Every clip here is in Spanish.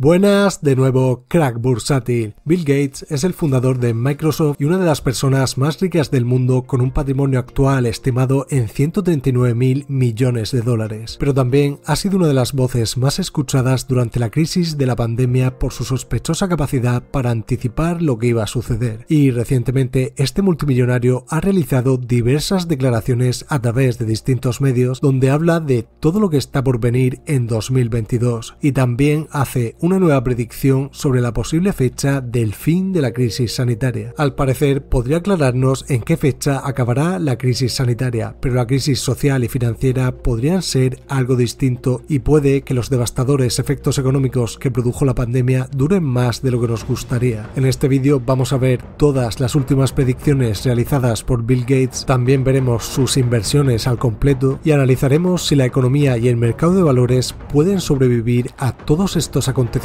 Buenas, de nuevo, crack bursátil. Bill Gates es el fundador de Microsoft y una de las personas más ricas del mundo con un patrimonio actual estimado en 139 mil millones de dólares. Pero también ha sido una de las voces más escuchadas durante la crisis de la pandemia por su sospechosa capacidad para anticipar lo que iba a suceder. Y recientemente este multimillonario ha realizado diversas declaraciones a través de distintos medios donde habla de todo lo que está por venir en 2022 y también hace un una nueva predicción sobre la posible fecha del fin de la crisis sanitaria. Al parecer, podría aclararnos en qué fecha acabará la crisis sanitaria, pero la crisis social y financiera podrían ser algo distinto y puede que los devastadores efectos económicos que produjo la pandemia duren más de lo que nos gustaría. En este vídeo vamos a ver todas las últimas predicciones realizadas por Bill Gates, también veremos sus inversiones al completo y analizaremos si la economía y el mercado de valores pueden sobrevivir a todos estos acontecimientos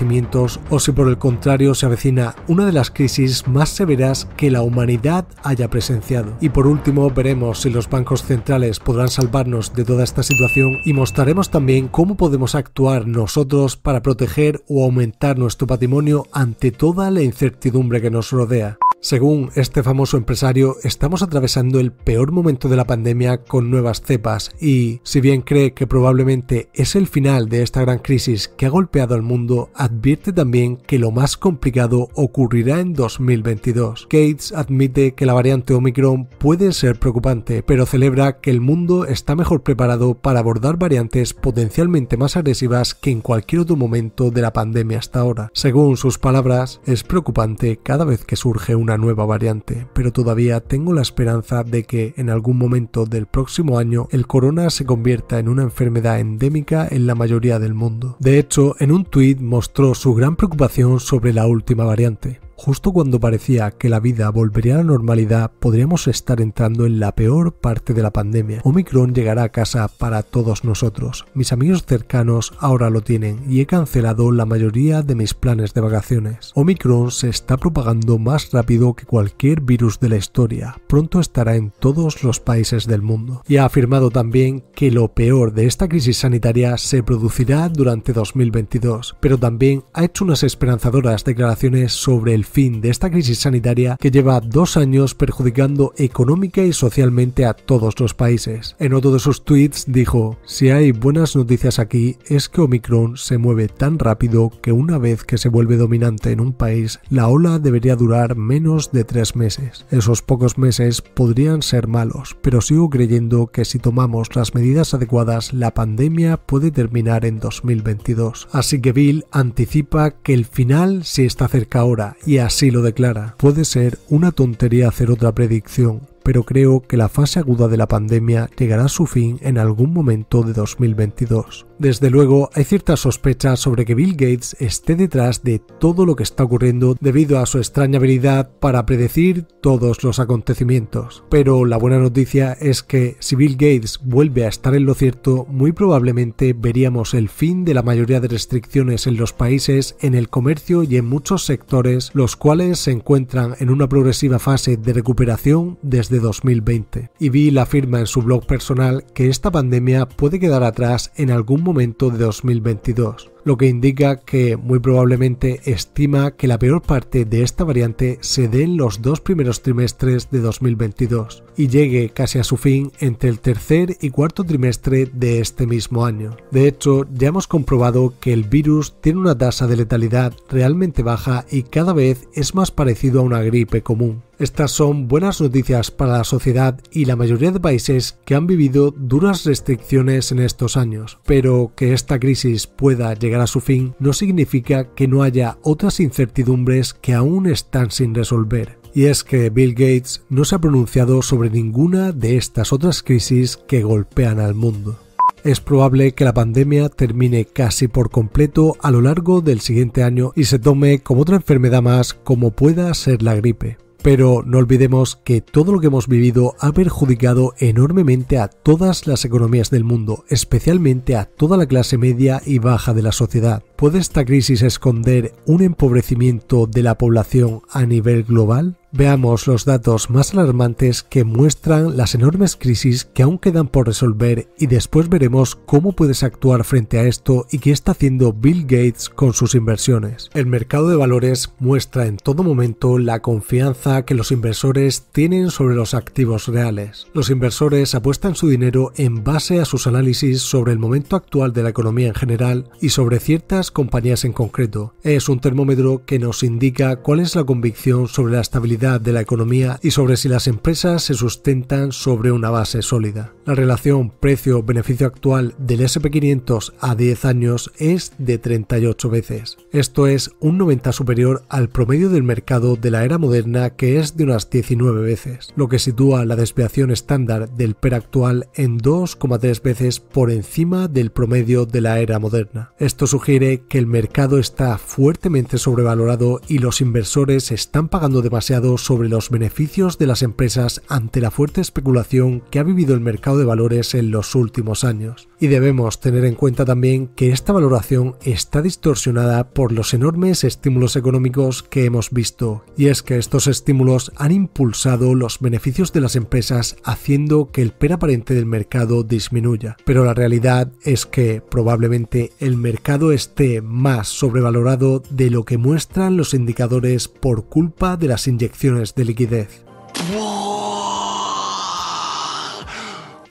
o si por el contrario se avecina una de las crisis más severas que la humanidad haya presenciado. Y por último veremos si los bancos centrales podrán salvarnos de toda esta situación y mostraremos también cómo podemos actuar nosotros para proteger o aumentar nuestro patrimonio ante toda la incertidumbre que nos rodea. Según este famoso empresario, estamos atravesando el peor momento de la pandemia con nuevas cepas y, si bien cree que probablemente es el final de esta gran crisis que ha golpeado al mundo, advierte también que lo más complicado ocurrirá en 2022. Gates admite que la variante Omicron puede ser preocupante, pero celebra que el mundo está mejor preparado para abordar variantes potencialmente más agresivas que en cualquier otro momento de la pandemia hasta ahora. Según sus palabras, es preocupante cada vez que surge una nueva variante, pero todavía tengo la esperanza de que en algún momento del próximo año el corona se convierta en una enfermedad endémica en la mayoría del mundo. De hecho, en un tuit mostró su gran preocupación sobre la última variante. Justo cuando parecía que la vida volvería a la normalidad, podríamos estar entrando en la peor parte de la pandemia. Omicron llegará a casa para todos nosotros. Mis amigos cercanos ahora lo tienen y he cancelado la mayoría de mis planes de vacaciones. Omicron se está propagando más rápido que cualquier virus de la historia. Pronto estará en todos los países del mundo. Y ha afirmado también que lo peor de esta crisis sanitaria se producirá durante 2022, pero también ha hecho unas esperanzadoras declaraciones sobre el fin de esta crisis sanitaria que lleva dos años perjudicando económica y socialmente a todos los países. En otro de sus tweets dijo, si hay buenas noticias aquí es que Omicron se mueve tan rápido que una vez que se vuelve dominante en un país, la ola debería durar menos de tres meses. Esos pocos meses podrían ser malos, pero sigo creyendo que si tomamos las medidas adecuadas, la pandemia puede terminar en 2022. Así que Bill anticipa que el final sí está cerca ahora y así lo declara. Puede ser una tontería hacer otra predicción, pero creo que la fase aguda de la pandemia llegará a su fin en algún momento de 2022. Desde luego, hay ciertas sospechas sobre que Bill Gates esté detrás de todo lo que está ocurriendo debido a su extraña habilidad para predecir todos los acontecimientos. Pero la buena noticia es que si Bill Gates vuelve a estar en lo cierto, muy probablemente veríamos el fin de la mayoría de restricciones en los países, en el comercio y en muchos sectores, los cuales se encuentran en una progresiva fase de recuperación desde 2020. Y Bill afirma en su blog personal que esta pandemia puede quedar atrás en algún momento de 2022 lo que indica que muy probablemente estima que la peor parte de esta variante se dé en los dos primeros trimestres de 2022 y llegue casi a su fin entre el tercer y cuarto trimestre de este mismo año. De hecho, ya hemos comprobado que el virus tiene una tasa de letalidad realmente baja y cada vez es más parecido a una gripe común. Estas son buenas noticias para la sociedad y la mayoría de países que han vivido duras restricciones en estos años, pero que esta crisis pueda llegar a su fin no significa que no haya otras incertidumbres que aún están sin resolver. Y es que Bill Gates no se ha pronunciado sobre ninguna de estas otras crisis que golpean al mundo. Es probable que la pandemia termine casi por completo a lo largo del siguiente año y se tome como otra enfermedad más como pueda ser la gripe. Pero no olvidemos que todo lo que hemos vivido ha perjudicado enormemente a todas las economías del mundo, especialmente a toda la clase media y baja de la sociedad. ¿Puede esta crisis esconder un empobrecimiento de la población a nivel global? Veamos los datos más alarmantes que muestran las enormes crisis que aún quedan por resolver y después veremos cómo puedes actuar frente a esto y qué está haciendo Bill Gates con sus inversiones. El mercado de valores muestra en todo momento la confianza que los inversores tienen sobre los activos reales. Los inversores apuestan su dinero en base a sus análisis sobre el momento actual de la economía en general y sobre ciertas compañías en concreto. Es un termómetro que nos indica cuál es la convicción sobre la estabilidad de la economía y sobre si las empresas se sustentan sobre una base sólida. La relación precio-beneficio actual del SP500 a 10 años es de 38 veces. Esto es un 90 superior al promedio del mercado de la era moderna que es de unas 19 veces, lo que sitúa la desviación estándar del PER actual en 2,3 veces por encima del promedio de la era moderna. Esto sugiere que el mercado está fuertemente sobrevalorado y los inversores están pagando demasiado sobre los beneficios de las empresas ante la fuerte especulación que ha vivido el mercado de valores en los últimos años. Y debemos tener en cuenta también que esta valoración está distorsionada por los enormes estímulos económicos que hemos visto, y es que estos estímulos han impulsado los beneficios de las empresas haciendo que el per aparente del mercado disminuya. Pero la realidad es que probablemente el mercado esté más sobrevalorado de lo que muestran los indicadores por culpa de las inyecciones de liquidez.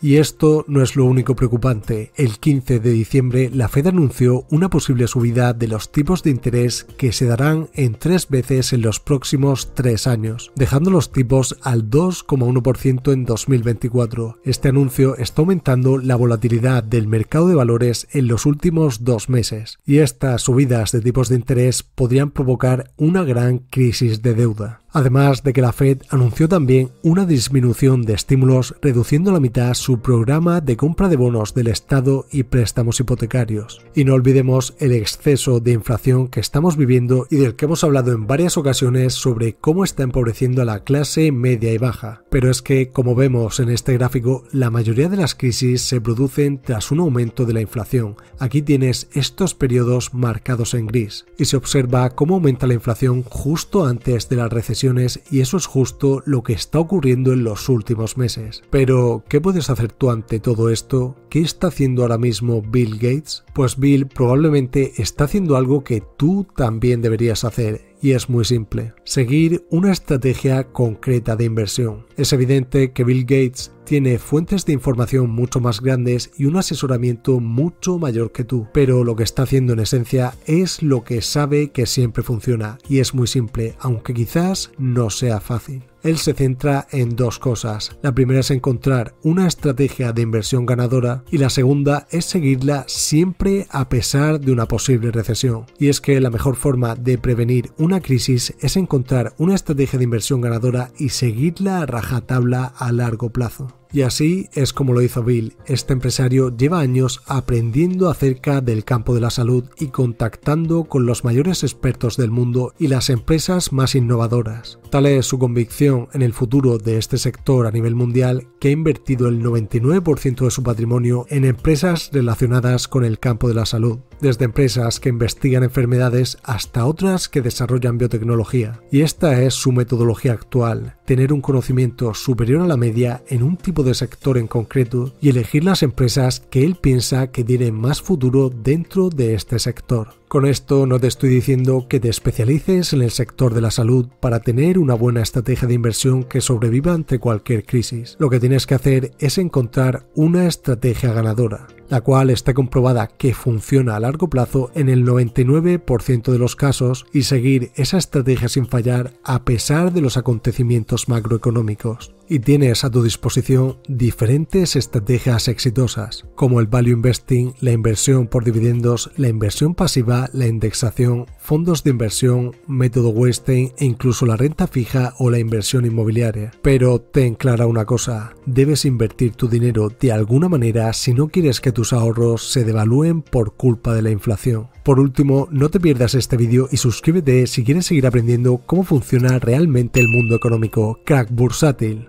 Y esto no es lo único preocupante. El 15 de diciembre, la Fed anunció una posible subida de los tipos de interés que se darán en tres veces en los próximos tres años, dejando los tipos al 2,1% en 2024. Este anuncio está aumentando la volatilidad del mercado de valores en los últimos dos meses, y estas subidas de tipos de interés podrían provocar una gran crisis de deuda. Además de que la Fed anunció también una disminución de estímulos reduciendo a la mitad su programa de compra de bonos del Estado y préstamos hipotecarios. Y no olvidemos el exceso de inflación que estamos viviendo y del que hemos hablado en varias ocasiones sobre cómo está empobreciendo a la clase media y baja. Pero es que, como vemos en este gráfico, la mayoría de las crisis se producen tras un aumento de la inflación. Aquí tienes estos periodos marcados en gris y se observa cómo aumenta la inflación justo antes de las recesiones y eso es justo lo que está ocurriendo en los últimos meses. Pero, ¿qué puedes hacer tú ante todo esto? ¿Qué está haciendo ahora mismo Bill Gates? Pues Bill probablemente está haciendo algo que tú también deberías hacer y es muy simple, seguir una estrategia concreta de inversión. Es evidente que Bill Gates tiene fuentes de información mucho más grandes y un asesoramiento mucho mayor que tú, pero lo que está haciendo en esencia es lo que sabe que siempre funciona y es muy simple, aunque quizás no sea fácil él se centra en dos cosas. La primera es encontrar una estrategia de inversión ganadora y la segunda es seguirla siempre a pesar de una posible recesión. Y es que la mejor forma de prevenir una crisis es encontrar una estrategia de inversión ganadora y seguirla a rajatabla a largo plazo. Y así es como lo hizo Bill. Este empresario lleva años aprendiendo acerca del campo de la salud y contactando con los mayores expertos del mundo y las empresas más innovadoras. Tal es su convicción en el futuro de este sector a nivel mundial que ha invertido el 99% de su patrimonio en empresas relacionadas con el campo de la salud, desde empresas que investigan enfermedades hasta otras que desarrollan biotecnología. Y esta es su metodología actual, tener un conocimiento superior a la media en un tipo de sector en concreto y elegir las empresas que él piensa que tienen más futuro dentro de este sector. Con esto no te estoy diciendo que te especialices en el sector de la salud para tener una buena estrategia de inversión que sobreviva ante cualquier crisis. Lo que tienes que hacer es encontrar una estrategia ganadora, la cual está comprobada que funciona a largo plazo en el 99% de los casos y seguir esa estrategia sin fallar a pesar de los acontecimientos macroeconómicos y tienes a tu disposición diferentes estrategias exitosas, como el value investing, la inversión por dividendos, la inversión pasiva, la indexación, fondos de inversión, método Westing, e incluso la renta fija o la inversión inmobiliaria. Pero ten clara una cosa, debes invertir tu dinero de alguna manera si no quieres que tus ahorros se devalúen por culpa de la inflación. Por último, no te pierdas este vídeo y suscríbete si quieres seguir aprendiendo cómo funciona realmente el mundo económico crack bursátil.